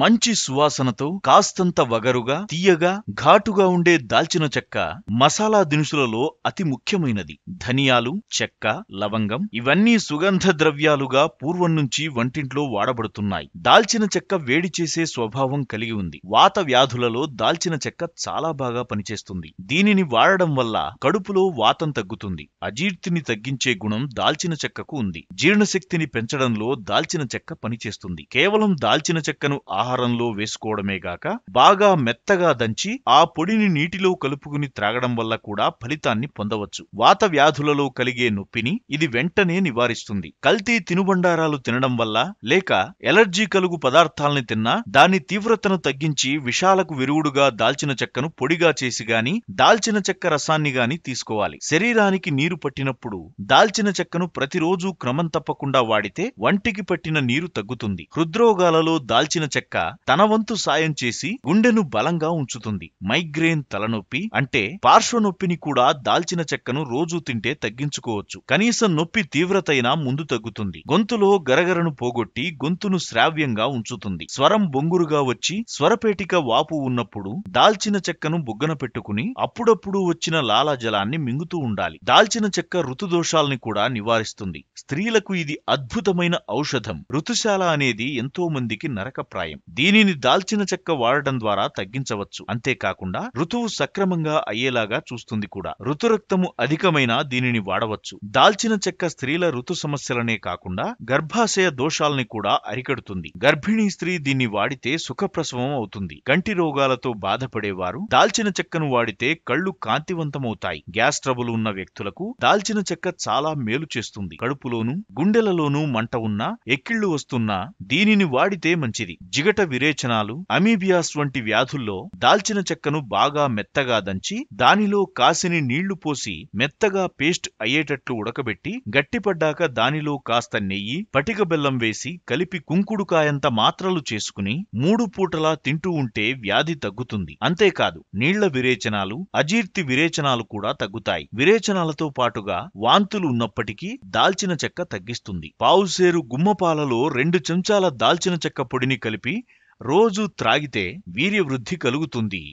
మంచి సువాసనతో కాస్తంత వగరుగా తీయగా ఘాటుగా ఉండే దాల్చిన చెక్క మసాలా దినుసులలో అతి ముఖ్యమైనది ధనియాలు చెక్క లవంగం ఇవన్నీ సుగంధ ద్రవ్యాలుగా పూర్వం నుంచి వంటింట్లో వాడబడుతున్నాయి దాల్చిన చెక్క వేడి చేసే స్వభావం కలిగి ఉంది వాత వ్యాధులలో దాల్చిన చెక్క చాలా బాగా పనిచేస్తుంది దీనిని వాడడం వల్ల కడుపులో వాతం తగ్గుతుంది అజీర్తిని తగ్గించే గుణం దాల్చిన చెక్కకు ఉంది జీర్ణశక్తిని పెంచడంలో దాల్చిన చెక్క పనిచేస్తుంది కేవలం దాల్చిన చెక్కను ఆహారంలో వేసుకోవడమే గాక బాగా మెత్తగా దంచి ఆ పొడిని నీటిలో కలుపుకుని త్రాగడం వల్ల కూడా ఫలితాన్ని పొందవచ్చు వాత వ్యాధులలో కలిగే నొప్పిని ఇది వెంటనే నివారిస్తుంది కల్తీ తినుబండారాలు తినడం వల్ల లేక ఎలర్జీ కలుగు పదార్థాలని తిన్నా దాని తీవ్రతను తగ్గించి విషాలకు విరుగుడుగా దాల్చిన చెక్కను పొడిగా చేసి గాని దాల్చిన చెక్క రసాన్ని గాని తీసుకోవాలి శరీరానికి నీరు పట్టినప్పుడు దాల్చిన చెక్కను ప్రతిరోజు క్రమం తప్పకుండా వాడితే వంటికి పట్టిన నీరు తగ్గుతుంది హృద్రోగాలలో దాల్చిన చెక్క యొక్క తన వంతు సాయం చేసి గుండెను బలంగా ఉంచుతుంది మైగ్రేన్ తలనొప్పి అంటే పార్శ్వ నొప్పిని కూడా దాల్చిన చెక్కను రోజూ తింటే తగ్గించుకోవచ్చు కనీసం నొప్పి తీవ్రతైనా ముందు తగ్గుతుంది గొంతులో గరగరను పోగొట్టి గొంతును శ్రావ్యంగా ఉంచుతుంది స్వరం బొంగురుగా వచ్చి స్వరపేటిక వాపు ఉన్నప్పుడు దాల్చిన చెక్కను బుగ్గన పెట్టుకుని అప్పుడప్పుడు వచ్చిన లాలాజలాన్ని మింగుతూ ఉండాలి దాల్చిన చెక్క ఋతుదోషాల్ని కూడా నివారిస్తుంది స్త్రీలకు ఇది అద్భుతమైన ఔషధం ఋతుశాల అనేది ఎంతో మందికి నరకప్రాయం అభిప్రాయం దీనిని దాల్చిన చెక్క వాడటం ద్వారా తగ్గించవచ్చు అంతేకాకుండా ఋతువు సక్రమంగా అయ్యేలాగా చూస్తుంది కూడా ఋతురక్తము అధికమైన దీనిని వాడవచ్చు దాల్చిన చెక్క స్త్రీల ఋతు సమస్యలనే కాకుండా గర్భాశయ దోషాలని కూడా అరికడుతుంది గర్భిణీ స్త్రీ దీన్ని వాడితే సుఖప్రసవం అవుతుంది కంటి రోగాలతో బాధపడేవారు దాల్చిన చెక్కను వాడితే కళ్ళు కాంతివంతమవుతాయి గ్యాస్ ట్రబుల్ ఉన్న వ్యక్తులకు దాల్చిన చెక్క చాలా మేలు చేస్తుంది కడుపులోను గుండెలలోనూ మంట ఉన్నా ఎక్కిళ్లు వస్తున్నా దీనిని వాడితే మంచిది చిగట విరేచనాలు అమీబియాస్ వంటి వ్యాధుల్లో దాల్చిన చెక్కను బాగా మెత్తగా దంచి దానిలో కాసిని నీళ్లు పోసి మెత్తగా పేస్ట్ అయ్యేటట్లు ఉడకబెట్టి గట్టిపడ్డాక దానిలో కాస్త నెయ్యి పటిక బెల్లం వేసి కలిపి కుంకుడుకాయంత మాత్రలు చేసుకుని మూడు పూటలా తింటూ ఉంటే వ్యాధి తగ్గుతుంది అంతేకాదు నీళ్ల విరేచనాలు అజీర్తి విరేచనాలు కూడా తగ్గుతాయి విరేచనాలతో పాటుగా వాంతులు ఉన్నప్పటికీ దాల్చిన చెక్క తగ్గిస్తుంది పావుసేరు గుమ్మపాలలో రెండు చెంచాల దాల్చిన చెక్క పొడిని కలిపి రోజూ రోజు త్రాగితే వీర్యవృద్ధి కలుగుతుంది